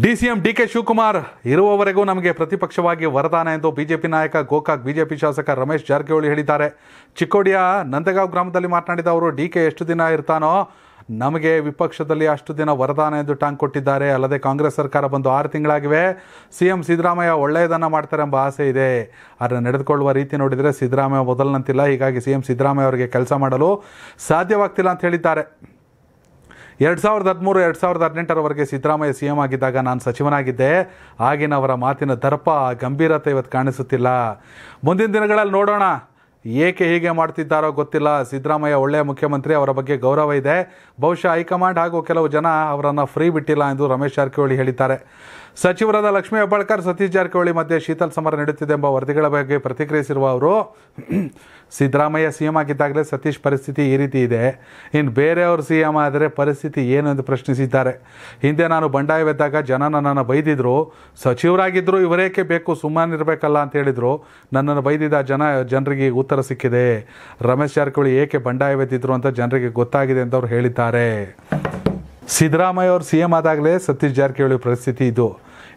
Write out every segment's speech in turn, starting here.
D C M D K Shivakumar ಇರುವವರೆಗೂ ನಮಗೆ ಪ್ರತಿಪಕ್ಷವಾಗಿ ವರದಾನ ಎಂದು ಬಿಜೆಪಿ ನಾಯಕ ಗೋಕಾಕ್ ಬಿಜೆಪಿ ಶಾಸಕ ರಮೇಶ್ ಜಾರಕಿಹೊಳಿ ಹೇಳಿದ್ದಾರೆ ಚಿಕ್ಕೋಡಿಯ ನಂದಗಾಂವ್ ಗ್ರಾಮದಲ್ಲಿ ಮಾತನಾಡಿದ ಅವರು ಡಿ ಕೆ ಎಷ್ಟು ದಿನ ಇರ್ತಾನೋ ನಮಗೆ ವಿಪಕ್ಷದಲ್ಲಿ ಅಷ್ಟು ದಿನ ವರದಾನ ಎಂದು ಟಾಂಗ್ ಕೊಟ್ಟಿದ್ದಾರೆ ಅಲ್ಲದೆ ಕಾಂಗ್ರೆಸ್ ಸರ್ಕಾರ ಬಂದು ಆರು ತಿಂಗಳಾಗಿವೆ ಸಿ ಎಂ ಸಿದ್ದರಾಮಯ್ಯ ಒಳ್ಳೆಯದನ್ನು ಮಾಡ್ತಾರೆ ಎಂಬ ಆಸೆ ಇದೆ ಅದನ್ನು ನಡೆದುಕೊಳ್ಳುವ ರೀತಿ ನೋಡಿದರೆ ಸಿದ್ದರಾಮಯ್ಯ ಮೊದಲಿನಂತಿಲ್ಲ ಹೀಗಾಗಿ ಸಿ ಎಂ ಸಿದ್ದರಾಮಯ್ಯ ಅವರಿಗೆ ಕೆಲಸ ಮಾಡಲು ಸಾಧ್ಯವಾಗ್ತಿಲ್ಲ ಅಂತ ಹೇಳಿದ್ದಾರೆ ಎರಡು ಸಾವಿರದ ಹದಿಮೂರು ಎರಡು ಸಾವಿರದ ಹದಿನೆಂಟರವರೆಗೆ ಸಿದ್ದರಾಮಯ್ಯ ಸಿ ಎಂ ಆಗಿದ್ದಾಗ ನಾನು ಸಚಿವನಾಗಿದ್ದೆ ಆಗಿನ ಅವರ ಮಾತಿನ ದರ್ಪ ಗಂಭೀರತೆ ಇವತ್ತು ಕಾಣಿಸುತ್ತಿಲ್ಲ ಮುಂದಿನ ದಿನಗಳಲ್ಲಿ ನೋಡೋಣ ಏಕೆ ಹೀಗೆ ಮಾಡ್ತಿದ್ದಾರೋ ಗೊತ್ತಿಲ್ಲ ಸಿದ್ದರಾಮಯ್ಯ ಒಳ್ಳೆಯ ಮುಖ್ಯಮಂತ್ರಿ ಅವರ ಬಗ್ಗೆ ಗೌರವ ಇದೆ ಬಹುಶಃ ಹೈಕಮಾಂಡ್ ಹಾಗೂ ಕೆಲವು ಜನ ಅವರನ್ನು ಫ್ರೀ ಬಿಟ್ಟಿಲ್ಲ ಎಂದು ರಮೇಶ್ ಜಾರಕಿಹೊಳಿ ಹೇಳಿದ್ದಾರೆ ಸಚಿವರಾದ ಲಕ್ಷ್ಮೀ ಹೆಬ್ಬಾಳ್ಕರ್ ಸತೀಶ್ ಜಾರಕಿಹೊಳಿ ಮಧ್ಯೆ ಶೀತಲ್ ಸಮರ ನಡೆಯುತ್ತಿದೆ ಎಂಬ ವರದಿಗಳ ಬಗ್ಗೆ ಪ್ರತಿಕ್ರಿಯಿಸಿರುವ ಅವರು ಸಿದ್ದರಾಮಯ್ಯ ಸಿ ಎಂ ಆಗಿದ್ದಾಗಲೇ ಸತೀಶ್ ಪರಿಸ್ಥಿತಿ ಈ ರೀತಿ ಇದೆ ಇನ್ನು ಬೇರೆಯವರು ಸಿ ಎಂ ಆದರೆ ಪರಿಸ್ಥಿತಿ ಏನು ಎಂದು ಪ್ರಶ್ನಿಸಿದ್ದಾರೆ ಹಿಂದೆ ನಾನು ಬಂಡಾಯವೆದ್ದಾಗ ಜನ ನನ್ನನ್ನು ಬೈದಿದ್ರು ಸಚಿವರಾಗಿದ್ರು ಇವರೇಕೆ ಬೇಕು ಸುಮ್ಮನಿರಬೇಕಲ್ಲ ಅಂತ ಹೇಳಿದರು ನನ್ನನ್ನು ಬೈದಿದ್ದ ಜನ ಜನರಿಗೆ ಉತ್ತರ ಸಿಕ್ಕಿದೆ ರಮೇಶ್ ಜಾರಕಿಹೊಳಿ ಏಕೆ ಬಂಡಾಯವೆದ್ದಿದ್ರು ಅಂತ ಜನರಿಗೆ ಗೊತ್ತಾಗಿದೆ ಅಂತ ಅವ್ರು ಹೇಳಿದ್ದಾರೆ ಸಿದ್ದರಾಮಯ್ಯ ಅವರು ಸಿ ಎಂ ಆದಾಗಲೇ ಸತೀಶ್ ಜಾರಕಿಹೊಳಿ ಪರಿಸ್ಥಿತಿ ಇದು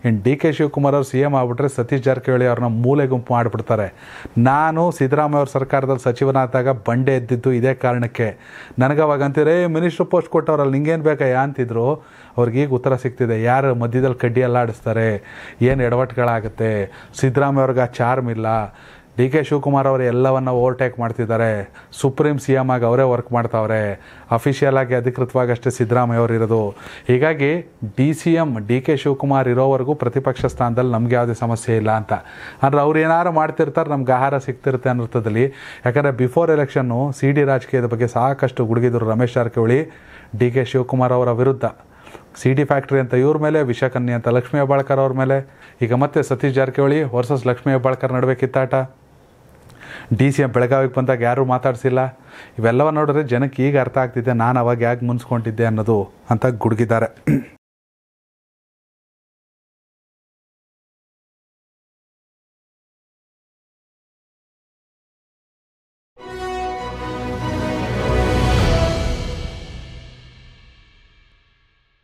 ಇನ್ನು ಡಿ ಕೆ ಶಿವಕುಮಾರ್ ಅವರು ಸಿ ಎಂ ಆಗ್ಬಿಟ್ರೆ ಸತೀಶ್ ಜಾರಕಿಹೊಳಿ ಅವ್ರನ್ನ ಮೂಲೆ ಗುಂಪು ಮಾಡಿಬಿಡ್ತಾರೆ ನಾನು ಸಿದ್ದರಾಮಯ್ಯ ಅವ್ರ ಸರ್ಕಾರದಲ್ಲಿ ಸಚಿವನಾದಾಗ ಬಂಡೆ ಎದ್ದಿದ್ದು ಇದೇ ಕಾರಣಕ್ಕೆ ನನಗವಾಗ ಅಂತಿದ್ರೆ ಮಿನಿಸ್ಟ್ರ್ ಪೋಸ್ಟ್ ಕೊಟ್ಟವ್ರಲ್ಲಿ ನಿಂಗೇನು ಬೇಕಯ್ಯ ಅಂತಿದ್ರು ಅವ್ರಿಗೆ ಈಗ ಉತ್ತರ ಸಿಗ್ತಿದೆ ಯಾರು ಮಧ್ಯದಲ್ಲಿ ಕಡ್ಡಿ ಆಡಿಸ್ತಾರೆ ಏನು ಎಡವಟ್ಗಳಾಗುತ್ತೆ ಸಿದ್ದರಾಮಯ್ಯ ಅವ್ರಿಗೆ ಆ ಚಾರ್ಮ್ ಇಲ್ಲ ಡಿ ಕೆ ಶಿವಕುಮಾರ್ ಅವರು ಎಲ್ಲವನ್ನು ಓವರ್ಟೇಕ್ ಮಾಡ್ತಿದ್ದಾರೆ ಸುಪ್ರೀಂ ಸಿ ಎಮ್ ಆಗಿ ಅವರೇ ವರ್ಕ್ ಮಾಡ್ತಾವ್ರೆ ಅಫಿಷಿಯಲ್ ಆಗಿ ಅಧಿಕೃತವಾಗಿ ಅಷ್ಟೇ ಸಿದ್ದರಾಮಯ್ಯ ಅವರು ಇರೋದು ಹೀಗಾಗಿ D C M D K Shivakumar ಇರೋವರೆಗೂ ಪ್ರತಿಪಕ್ಷ ಸ್ಥಾನದಲ್ಲಿ ನಮಗೆ ಯಾವುದೇ ಸಮಸ್ಯೆ ಇಲ್ಲ ಅಂತ ಅಂದರೆ ಅವ್ರು ಏನಾರು ಮಾಡ್ತಿರ್ತಾರೆ ನಮ್ಗೆ ಆಹಾರ ಸಿಗ್ತಿರುತ್ತೆ ಅನ್ನೋರ್ಥದಲ್ಲಿ ಯಾಕಂದರೆ ಬಿಫೋರ್ ಎಲೆಕ್ಷನ್ನು ಸಿ ಡಿ ರಾಜಕೀಯದ ಬಗ್ಗೆ ಸಾಕಷ್ಟು ಗುಡುಗಿದ್ರು ರಮೇಶ್ ಜಾರಕಿಹೊಳಿ ಡಿ ಕೆ ಶಿವಕುಮಾರ್ ಅವರ ವಿರುದ್ಧ ಸಿ ಡಿ ಫ್ಯಾಕ್ಟ್ರಿ ಅಂತ ಇವ್ರ ಮೇಲೆ ವಿಷಕನ್ಯೆ ಅಂತ ಲಕ್ಷ್ಮೀ ಹೆಬ್ಬಾಳ್ಕರ್ ಅವ್ರ ಮೇಲೆ ಈಗ ಮತ್ತೆ ಸತೀಶ್ ಜಾರಕಿಹೊಳಿ ವರ್ಸಸ್ ಲಕ್ಷ್ಮೀ ಹೆಬ್ಬಾಳ್ಕರ್ ನಡಬೇಕಿತ್ತಾಟ ಡಿ ಸಿ ಎಮ್ ಬೆಳಗಾವಿಗೆ ಬಂದಾಗ ಯಾರೂ ಮಾತಾಡಿಸಿಲ್ಲ ಇವೆಲ್ಲವ ನೋಡಿದ್ರೆ ಜನಕ್ಕೆ ಈಗ ಅರ್ಥ ಆಗ್ತಿದೆ ನಾನು ಅವಾಗ ಯಾಕೆ ಮುನ್ಸ್ಕೊಂಡಿದ್ದೆ ಅನ್ನೋದು ಅಂತ ಗುಡುಗಿದ್ದಾರೆ